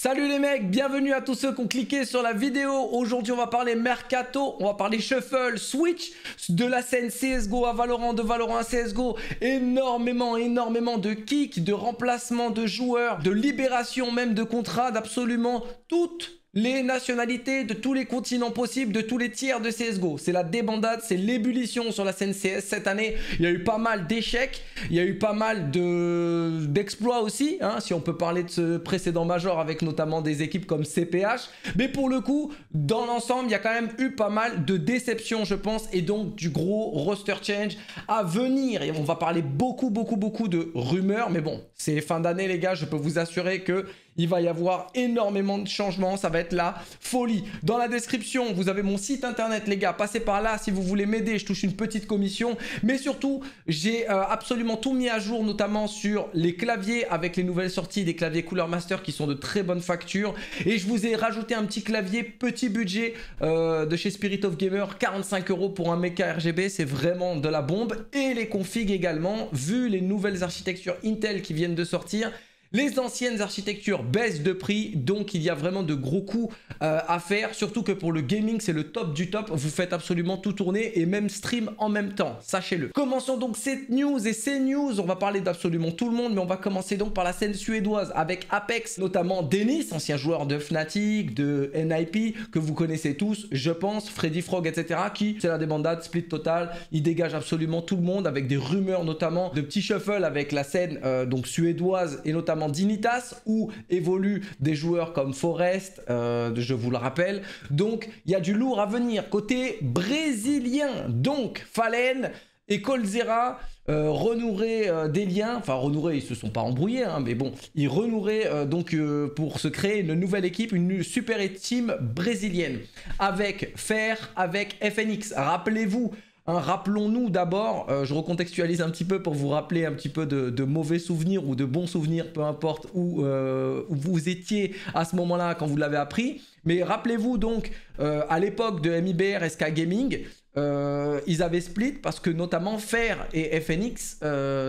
Salut les mecs, bienvenue à tous ceux qui ont cliqué sur la vidéo. Aujourd'hui, on va parler mercato, on va parler shuffle, switch de la scène CS:GO à Valorant, de Valorant à CS:GO, énormément énormément de kicks, de remplacements de joueurs, de libération même de contrats, d'absolument toutes les nationalités de tous les continents possibles, de tous les tiers de CSGO. C'est la débandade, c'est l'ébullition sur la scène CS cette année. Il y a eu pas mal d'échecs, il y a eu pas mal d'exploits aussi, hein, si on peut parler de ce précédent major avec notamment des équipes comme CPH. Mais pour le coup, dans l'ensemble, il y a quand même eu pas mal de déceptions, je pense, et donc du gros roster change à venir. Et on va parler beaucoup, beaucoup, beaucoup de rumeurs, mais bon, c'est fin d'année les gars, je peux vous assurer que il va y avoir énormément de changements. Ça va être la folie. Dans la description, vous avez mon site internet, les gars. Passez par là si vous voulez m'aider. Je touche une petite commission. Mais surtout, j'ai euh, absolument tout mis à jour, notamment sur les claviers avec les nouvelles sorties des claviers Cooler Master qui sont de très bonne facture. Et je vous ai rajouté un petit clavier petit budget euh, de chez Spirit of Gamer, 45 euros pour un mecha RGB. C'est vraiment de la bombe. Et les configs également, vu les nouvelles architectures Intel qui viennent de sortir. Les anciennes architectures baissent de prix, donc il y a vraiment de gros coûts euh, à faire, surtout que pour le gaming, c'est le top du top, vous faites absolument tout tourner et même stream en même temps, sachez-le. Commençons donc cette news et ces news, on va parler d'absolument tout le monde, mais on va commencer donc par la scène suédoise avec Apex, notamment Dennis, ancien joueur de Fnatic, de NIP, que vous connaissez tous, je pense, Freddy Frog, etc., qui, c'est la débandade, split total, il dégage absolument tout le monde avec des rumeurs notamment de petits shuffles avec la scène euh, donc suédoise et notamment Dinitas, où évoluent des joueurs comme Forest, euh, je vous le rappelle. Donc il y a du lourd à venir côté brésilien. Donc Fallen et Colzera euh, euh des liens, enfin renoueraient, ils se sont pas embrouillés, hein, mais bon, ils renoueraient euh, donc pour se créer une nouvelle équipe, une super team brésilienne, avec Fer, avec FNX. Rappelez-vous, Hein, rappelons-nous d'abord, euh, je recontextualise un petit peu pour vous rappeler un petit peu de, mauvais souvenirs ou de bons souvenirs, peu importe euh, où, vous étiez à ce moment-là quand vous l'avez appris. Mais rappelez-vous donc, euh, à l'époque de MIBR, SK Gaming, ils avaient split parce que notamment Fer et FNX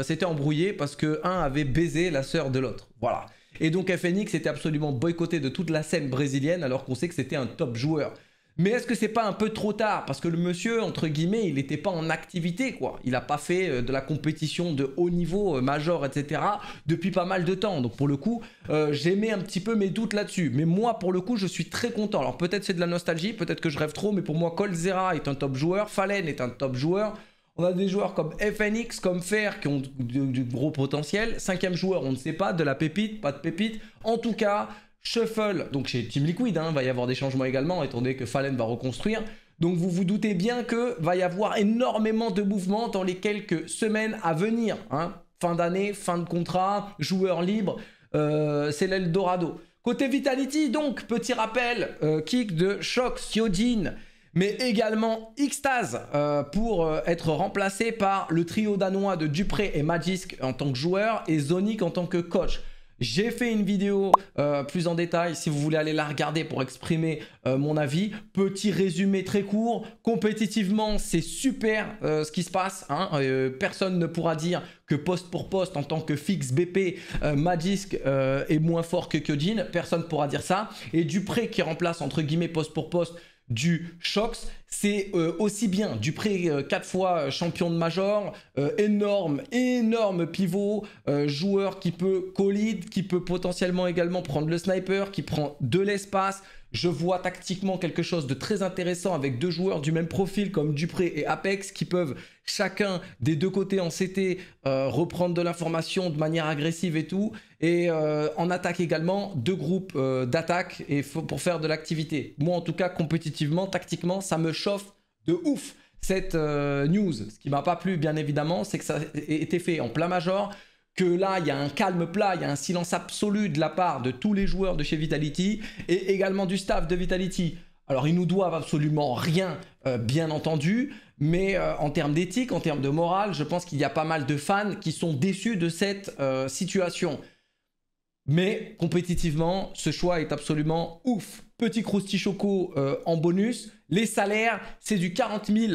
s'étaient embrouillés parce que avait baisé la sœur de l'autre. Voilà. Et donc FNX était absolument boycotté de toute la scène brésilienne alors qu'on sait que c'était un top joueur. Mais est-ce que c'est pas un peu trop tard Parce que le monsieur, entre guillemets, il n'était pas en activité, quoi. Il n'a pas fait euh, de la compétition de haut niveau, euh, major, etc. depuis pas mal de temps. Donc pour le coup, euh, j'aimais un petit peu mes doutes là-dessus. Mais moi, pour le coup, je suis très content. Alors peut-être c'est de la nostalgie, peut-être que je rêve trop, mais pour moi, Colzera est un top joueur, Fallen est un top joueur. On a des joueurs comme FNX, comme Fer qui ont du, du gros potentiel. Cinquième joueur, on ne sait pas, de la pépite, pas de pépite. En tout cas, Shuffle, donc chez Team Liquid, il hein, va y avoir des changements également, étant donné que Fallen va reconstruire. Donc vous vous doutez bien que va y avoir énormément de mouvements dans les quelques semaines à venir. Hein. Fin d'année, fin de contrat, joueur libre, euh, c'est l'Eldorado. Côté Vitality, donc, petit rappel, euh, kick de Shock, Sjodin, mais également Xtase euh, pour être remplacé par le trio danois de Dupré et Magisk en tant que joueur et Zonic en tant que coach. J'ai fait une vidéo euh, plus en détail si vous voulez aller la regarder pour exprimer euh, mon avis. Petit résumé très court. Compétitivement, c'est super euh, ce qui se passe. Hein. personne ne pourra dire que poste pour poste en tant que fixe BP, Magisk est moins fort que Kyojin. Personne ne pourra dire ça. Et Dupré qui remplace entre guillemets poste pour poste du Shox. C'est euh, aussi bien du pré 4 euh, fois champion de major, euh, énorme, énorme pivot, joueur qui peut Collide qui peut potentiellement également prendre le sniper, qui prend de l'espace, je vois tactiquement quelque chose de très intéressant avec deux joueurs du même profil comme Dupré et Apex qui peuvent chacun des deux côtés en CT euh, reprendre de l'information de manière agressive et tout. Et euh, en attaque également, deux groupes euh, d'attaque et pour faire de l'activité. Moi en tout cas, compétitivement, tactiquement, ça me chauffe de ouf cette news. Ce qui m'a pas plu bien évidemment, c'est que ça a été fait en plein major que là, il y a un calme plat, il y a un silence absolu de la part de tous les joueurs de chez Vitality et également du staff de Vitality. Alors, ils nous doivent absolument rien, euh, bien entendu, mais euh, en termes d'éthique, en termes de morale, je pense qu'il y a pas mal de fans qui sont déçus de cette euh, situation. Mais compétitivement, ce choix est absolument ouf. Petit Choco en bonus. Les salaires, c'est du 40 000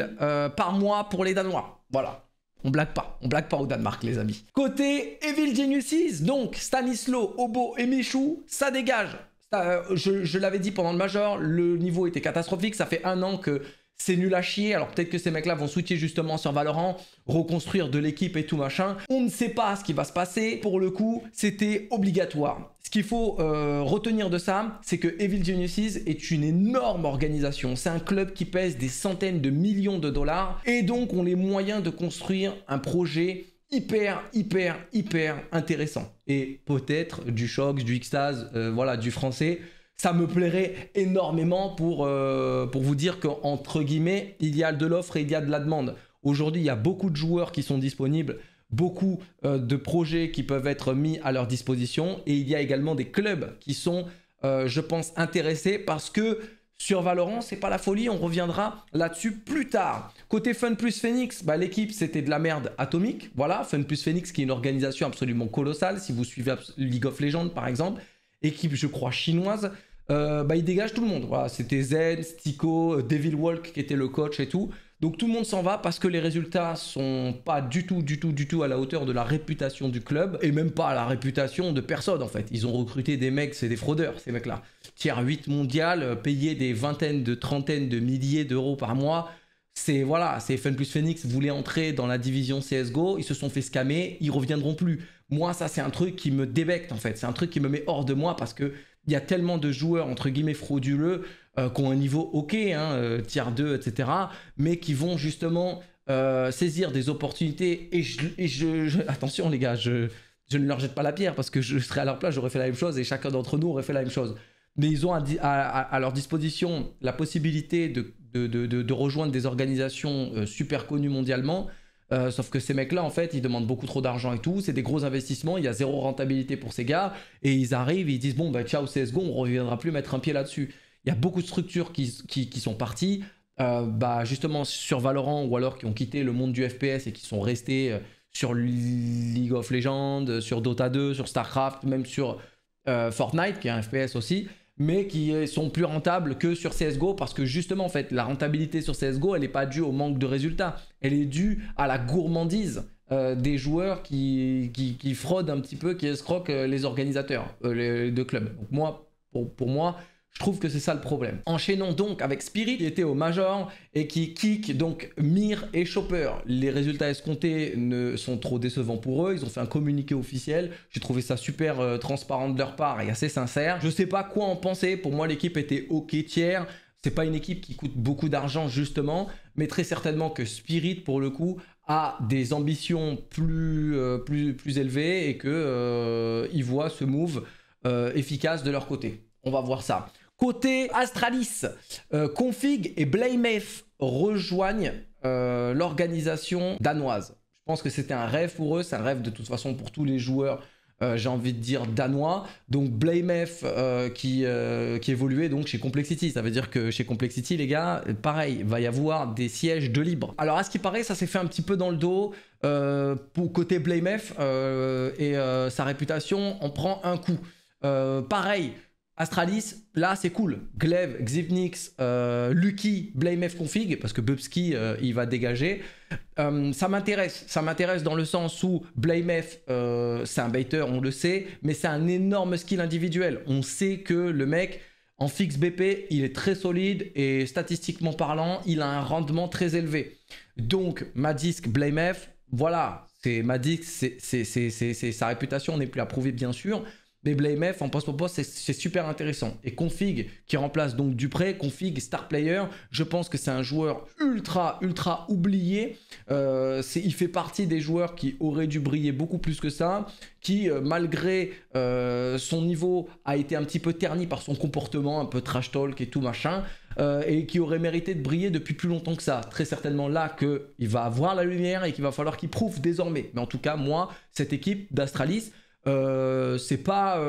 par mois pour les Danois. Voilà, on blague pas, on blague pas au Danemark, les amis. Côté Evil Geniuses, donc Stanislo, Obo et Michou, ça dégage. Euh, je, je l'avais dit pendant le Major, le niveau était catastrophique. Ça fait un an que c'est nul à chier. Alors peut-être que ces mecs-là vont soutenir justement sur Valorant, reconstruire de l'équipe et tout machin. On ne sait pas ce qui va se passer. Pour le coup, c'était obligatoire. Ce qu'il faut euh, retenir de ça, c'est que Evil Geniuses est une énorme organisation. C'est un club qui pèse des centaines de millions de dollars et donc ont les moyens de construire un projet hyper, hyper, hyper intéressant. Et peut-être du Shox, du Xtase, euh, voilà, du français ça me plairait énormément pour, euh, pour vous dire qu'entre guillemets, il y a de l'offre et il y a de la demande. Aujourd'hui, il y a beaucoup de joueurs qui sont disponibles, beaucoup euh, de projets qui peuvent être mis à leur disposition et il y a également des clubs qui sont, euh, je pense, intéressés parce que sur Valorant, c'est pas la folie, on reviendra là-dessus plus tard. Côté Fun Plus Phoenix, bah, l'équipe c'était de la merde atomique. Voilà, Fun Plus Phoenix qui est une organisation absolument colossale. Si vous suivez League of Legends par exemple, équipe, je crois, chinoise, euh, bah, il dégage tout le monde. c'était Zen, Stico, euh, Devil Walk qui était le coach et tout. Donc tout le monde s'en va parce que les résultats sont pas du tout, du tout, du tout à la hauteur de la réputation du club et même pas à la réputation de personne en fait. Ils ont recruté des mecs, c'est des fraudeurs ces mecs-là. Tiers 8 mondial, euh, payé des vingtaines de trentaines de milliers d'euros par mois c'est voilà, c'est Fun plus Phoenix voulait entrer dans la division CS:GO, ils se sont fait scammer, ils reviendront plus. Moi, ça c'est un truc qui me débecte en fait, c'est un truc qui me met hors de moi parce que il y a tellement de joueurs entre guillemets frauduleux euh, qui ont un niveau ok, tiers hein, euh, tier 2, etc., mais qui vont justement euh, saisir des opportunités et, je, attention les gars, je, je ne leur jette pas la pierre parce que je serais à leur place, j'aurais fait la même chose et chacun d'entre nous aurait fait la même chose mais ils ont à, leur disposition la possibilité de, de, rejoindre des organisations euh, super connues mondialement. Euh, sauf que ces mecs-là, en fait, ils demandent beaucoup trop d'argent et tout. C'est des gros investissements. Il y a zéro rentabilité pour ces gars. Et ils arrivent et ils disent Bon, bah, ciao CSGO, on ne reviendra plus mettre un pied là-dessus. Il y a beaucoup de structures qui, sont parties, euh, bah, justement sur Valorant ou alors qui ont quitté le monde du FPS et qui sont restés sur League of Legends, sur Dota 2, sur StarCraft, même sur Fortnite, qui est un FPS aussi mais qui sont plus rentables que sur CSGO parce que justement en fait la rentabilité sur CSGO elle n'est pas due au manque de résultats, elle est due à la gourmandise euh, des joueurs qui, qui, fraudent un petit peu, qui escroquent euh, les organisateurs euh, les, de clubs. Donc moi, pour moi, je trouve que c'est ça le problème. Enchaînons donc avec Spirit qui était au Major et qui kick donc Mir et Chopper. Les résultats escomptés ne sont trop décevants pour eux. Ils ont fait un communiqué officiel. J'ai trouvé ça super euh, transparent de leur part et assez sincère. Je sais pas quoi en penser. Pour moi, l'équipe était ok tiers. C'est pas une équipe qui coûte beaucoup d'argent justement, mais très certainement que Spirit pour le coup a des ambitions plus, euh, plus, plus élevées et que euh, ils voient ce move efficace de leur côté. On va voir ça. Côté Astralis, euh, Config et Blamef rejoignent euh, l'organisation danoise. Je pense que c'était un rêve pour eux, c'est un rêve de toute façon pour tous les joueurs, euh, j'ai envie de dire danois. Donc Blamef qui, qui évoluait donc chez Complexity, ça veut dire que chez Complexity les gars, pareil, va y avoir des sièges de libre. Alors à ce qui paraît, ça s'est fait un petit peu dans le dos. pour côté Blamef et sa réputation, en prend un coup. pareil, Astralis, là c'est cool. Glaive, Xipnix, euh, Lucky, BlameF config, parce que Bubski euh, il va dégager. Euh, ça m'intéresse, ça m'intéresse dans le sens où BlameF c'est un baiter, on le sait, mais c'est un énorme skill individuel. On sait que le mec en fixe BP il est très solide et statistiquement parlant il a un rendement très élevé. Donc Madisk, BlameF, voilà, c'est Madisk, c'est sa réputation n'est plus à prouver bien sûr mais BlameF en passe pour pas, c'est super intéressant. Et Config, qui remplace donc Dupré, Config, star player, je pense que c'est un joueur ultra, ultra oublié. Euh, il fait partie des joueurs qui auraient dû briller beaucoup plus que ça, qui, euh, malgré euh, son niveau, a été un petit peu terni par son comportement, un peu trash talk et tout machin. Euh, et qui aurait mérité de briller depuis plus longtemps que ça. Très certainement là qu'il va avoir la lumière et qu'il va falloir qu'il prouve désormais. Mais en tout cas, moi, cette équipe d'Astralis, euh, euh, c'est pas,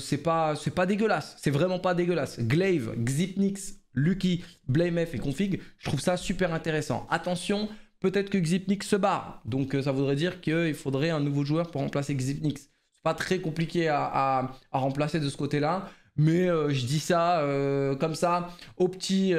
c'est pas, pas dégueulasse. C'est vraiment pas dégueulasse. Glaive, Xipnix, Lucky, BlameF et Config, je trouve ça super intéressant. Attention, peut-être que Xipnix se barre. Donc euh, ça voudrait dire qu'il faudrait un nouveau joueur pour remplacer Xipnix. C'est pas très compliqué à, remplacer de ce côté-là. Mais je dis ça comme ça, au petit,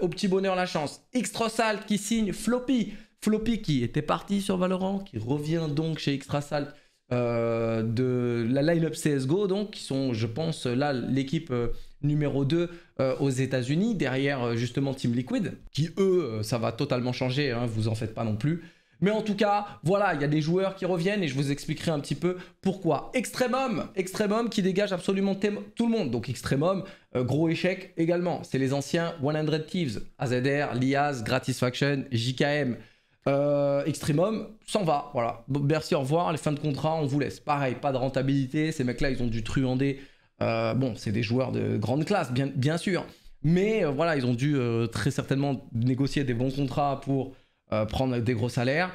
au petit bonheur la chance. Xtrasalt qui signe Floppy. Floppy qui était parti sur Valorant, qui revient donc chez Extrasalt euh, de la line-up CSGO, donc, qui sont, je pense, là, l'équipe euh, numéro 2 euh, aux États-Unis, derrière justement Team Liquid, qui eux, ça va totalement changer, hein, vous en faites pas non plus. Mais en tout cas, voilà, il y a des joueurs qui reviennent et je vous expliquerai un petit peu pourquoi. Extremum, Extremum qui dégage absolument tout le monde. Donc Extremum, gros échec également. C'est les anciens 100 Thieves, AZR, Liaz, Gratisfaction, JKM. Extrémum, Extremum s'en va, voilà. Merci, au revoir, les fins de contrat, on vous laisse. Pareil, pas de rentabilité, ces mecs-là, ils ont dû truander. Euh, bon, c'est des joueurs de grande classe, bien, sûr. Mais euh, voilà, ils ont dû euh, très certainement négocier des bons contrats pour prendre des gros salaires.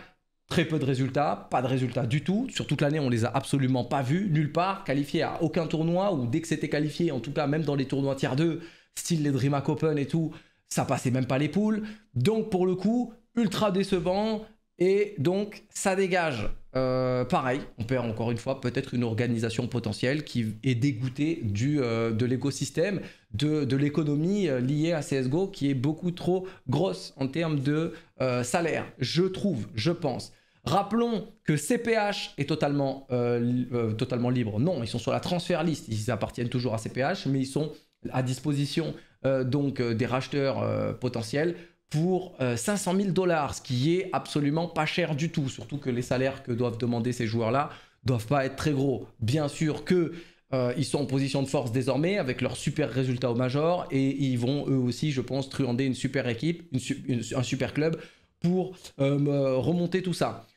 Très peu de résultats, pas de résultats du tout. Sur toute l'année, on les a absolument pas vus, nulle part, qualifiés à aucun tournoi, ou dès que c'était qualifié, en tout cas, même dans les tournois tiers 2, style les DreamHack Open et tout, ça passait même pas les poules. Donc pour le coup, ultra décevant. Et donc, ça dégage. Euh, pareil, on perd encore une fois peut-être une organisation potentielle qui est dégoûtée du, euh, de l'écosystème, de, l'économie euh, liée à CSGO qui est beaucoup trop grosse en termes de salaire, je trouve, je pense. Rappelons que CPH est totalement, totalement libre. Non, ils sont sur la transfert liste, ils appartiennent toujours à CPH, mais ils sont à disposition donc des racheteurs potentiels pour 500 euh, 000 dollars, ce qui est absolument pas cher du tout, surtout que les salaires que doivent demander ces joueurs-là doivent pas être très gros. Bien sûr que euh, ils sont en position de force désormais avec leurs super résultats au major et ils vont eux aussi, je pense, truander une super équipe, un super club pour euh, remonter tout ça.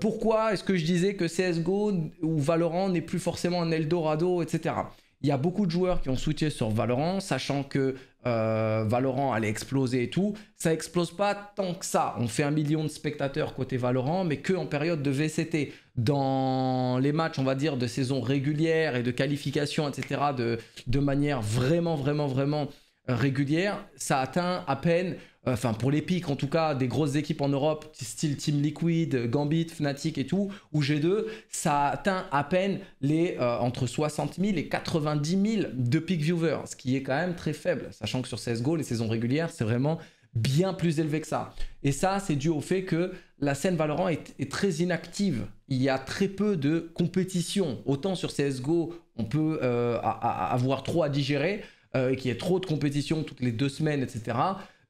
pourquoi est-ce que je disais que CSGO ou Valorant n'est plus forcément un Eldorado, etc il y a beaucoup de joueurs qui ont soutenu sur Valorant, sachant que euh, Valorant allait exploser et tout. Ça explose pas tant que ça. On fait un million de spectateurs côté Valorant, mais que en période de VCT. Dans les matchs, on va dire, de saison régulière et de qualification, etc., de, de manière vraiment, vraiment, vraiment euh, régulière, ça atteint à peine enfin pour les pics en tout cas, des grosses équipes en Europe, style Team Liquid, Gambit, Fnatic et tout, ou G2, ça atteint à peine les euh, entre 60 000 et 90 000 de peak viewers, ce qui est quand même très faible, sachant que sur CSGO, les saisons régulières, c'est vraiment bien plus élevé que ça. Et ça, c'est dû au fait que la scène Valorant est, très inactive. Il y a très peu de compétition. Autant sur CSGO, on peut euh, avoir trop à digérer, euh, et qu'il y ait trop de compétition toutes les deux semaines, etc.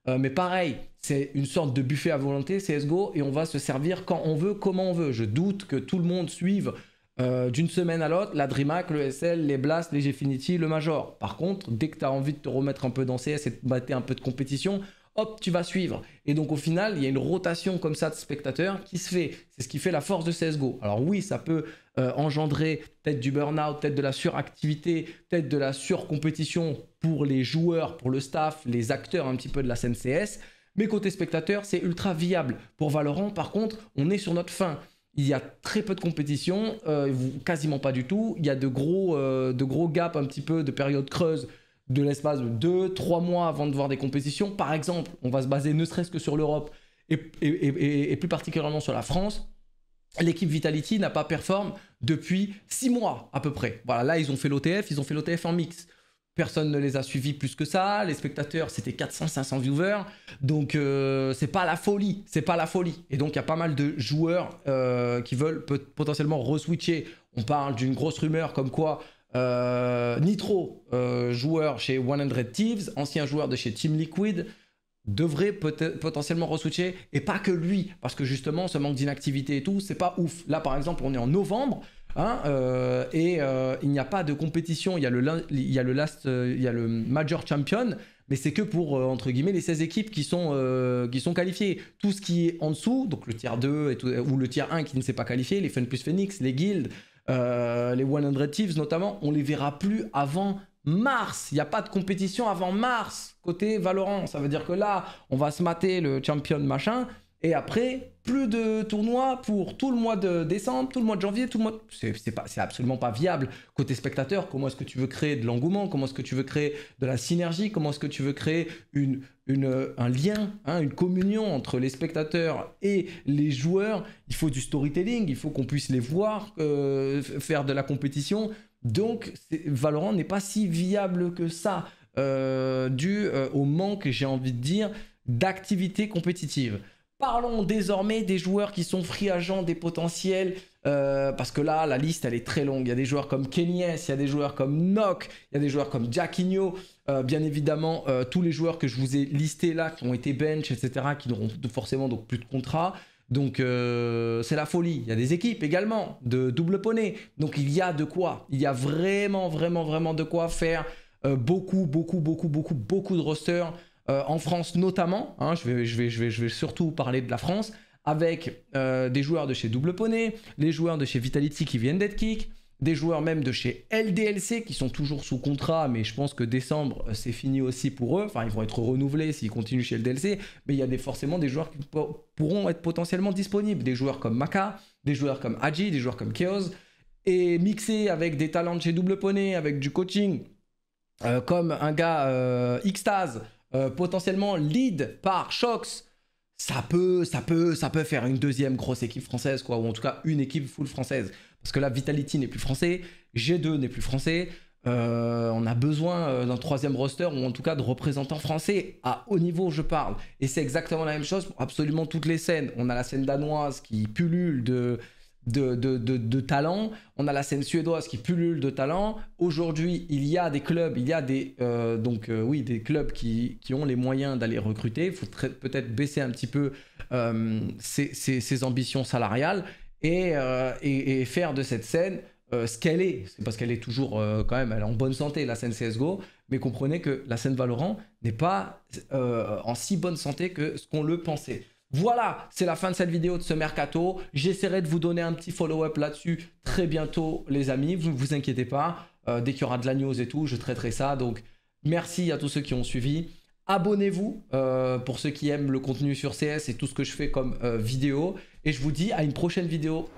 Euh, mais pareil, c'est une sorte de buffet à volonté CSGO et on va se servir quand on veut, comment on veut. Je doute que tout le monde suive euh, d'une semaine à l'autre la DreamHack, le SL, les Blast, les Gfinity, le Major. Par contre, dès que tu as envie de te remettre un peu dans CS et de battre un peu de compétition, hop, tu vas suivre. Et donc au final, il y a une rotation comme ça de spectateurs qui se fait. C'est ce qui fait la force de CSGO. Alors oui, ça peut euh, engendrer peut-être du burn-out, peut-être de la suractivité, peut-être de la surcompétition pour les joueurs, pour le staff, les acteurs un petit peu de la scène CS. Mais côté spectateur, c'est ultra viable. Pour Valorant, par contre, on est sur notre fin il y a très peu de compétition, euh, quasiment pas du tout. Il y a de gros, euh, de gros gaps un petit peu de périodes creuses de l'espace de 2, 3 mois avant de voir des compétitions. Par exemple, on va se baser ne serait-ce que sur l'Europe et, plus particulièrement sur la France. L'équipe Vitality n'a pas performé depuis 6 mois à peu près. Voilà, là ils ont fait l'OTF, ils ont fait l'OTF en mix. Personne ne les a suivis plus que ça. Les spectateurs, c'était 400-500 viewers. Donc, euh, c'est pas la folie. C'est pas la folie. Et donc, il y a pas mal de joueurs euh, qui veulent potentiellement reswitcher. On parle d'une grosse rumeur comme quoi euh, Nitro, euh, joueur chez 100 Thieves, ancien joueur de chez Team Liquid, devrait potentiellement reswitcher et pas que lui parce que justement ce manque d'inactivité et tout c'est pas ouf là par exemple on est en novembre hein, euh, et il n'y a pas de compétition il y a le, last il y a le major champion mais c'est que pour entre guillemets les 16 équipes qui sont, qui sont qualifiées tout ce qui est en dessous donc le tiers 2 ou le tier 1 qui ne s'est pas qualifié les Fun plus Phoenix les guilds euh, les 100 Thieves notamment, on les verra plus avant mars. Il n'y a pas de compétition avant mars côté Valorant. Ça veut dire que là, on va se mater le champion machin. Et après, plus de tournois pour tout le mois de décembre, tout le mois de janvier, tout le mois. De... C'est, c'est absolument pas viable côté spectateur. Comment est-ce que tu veux créer de l'engouement Comment est-ce que tu veux créer de la synergie Comment est-ce que tu veux créer une, une, un lien, hein, une communion entre les spectateurs et les joueurs Il faut du storytelling, il faut qu'on puisse les voir euh, faire de la compétition. Donc, Valorant n'est pas si viable que ça, euh, dû euh, au manque, j'ai envie de dire, d'activités compétitives. Parlons désormais des joueurs qui sont free agents, des potentiels, euh, parce que là, la liste, elle est très longue. Il y a des joueurs comme Kenyes, il y a des joueurs comme Nock, il y a des joueurs comme Jackinho, euh, bien évidemment, euh, tous les joueurs que je vous ai listés là, qui ont été bench, etc., qui n'auront forcément donc plus de contrat. Donc c'est la folie. Il y a des équipes également de double poney. Donc il y a de quoi. Il y a vraiment, vraiment, vraiment de quoi faire beaucoup, beaucoup, beaucoup, beaucoup, beaucoup de rosters. Euh, en France notamment, hein, je, vais, je, vais, je, vais, surtout parler de la France, avec euh, des joueurs de chez Double Poney, les joueurs de chez Vitality qui viennent d'être kick, des joueurs même de chez LDLC qui sont toujours sous contrat, mais je pense que décembre euh, c'est fini aussi pour eux, enfin ils vont être renouvelés s'ils continuent chez LDLC, mais il y a forcément des joueurs qui pourront être potentiellement disponibles, des joueurs comme Maka, des joueurs comme Haji, des joueurs comme Chaos, et mixé avec des talents de chez Double Poney, avec du coaching, comme un gars Xtaz, euh, potentiellement lead par Shox, ça peut, ça, peut, ça peut faire une deuxième grosse équipe française, quoi, ou en tout cas une équipe full française. Parce que là, Vitality n'est plus français, G2 n'est plus français. Euh, on a besoin euh, d'un troisième roster ou en tout cas de représentants français à haut niveau, je parle. Et c'est exactement la même chose pour absolument toutes les scènes. On a la scène danoise qui pullule de, de, talent. On a la scène suédoise qui pullule de talent. Aujourd'hui, il y a des clubs, il y a des, euh, donc, euh, oui, des clubs qui, ont les moyens d'aller recruter. Il faut peut-être baisser un petit peu euh, ses, ambitions salariales et, faire de cette scène ce qu'elle est. parce qu'elle est toujours quand même en bonne santé, la scène CSGO. Mais comprenez que la scène Valorant n'est pas en si bonne santé que ce qu'on le pensait. Voilà, c'est la fin de cette vidéo de ce mercato. J'essaierai de vous donner un petit follow-up là-dessus très bientôt, les amis. Vous ne vous inquiétez pas. Euh, dès qu'il y aura de la news et tout, je traiterai ça. Donc, merci à tous ceux qui ont suivi. Abonnez-vous euh, pour ceux qui aiment le contenu sur CS et tout ce que je fais comme euh, vidéo. Et je vous dis à une prochaine vidéo.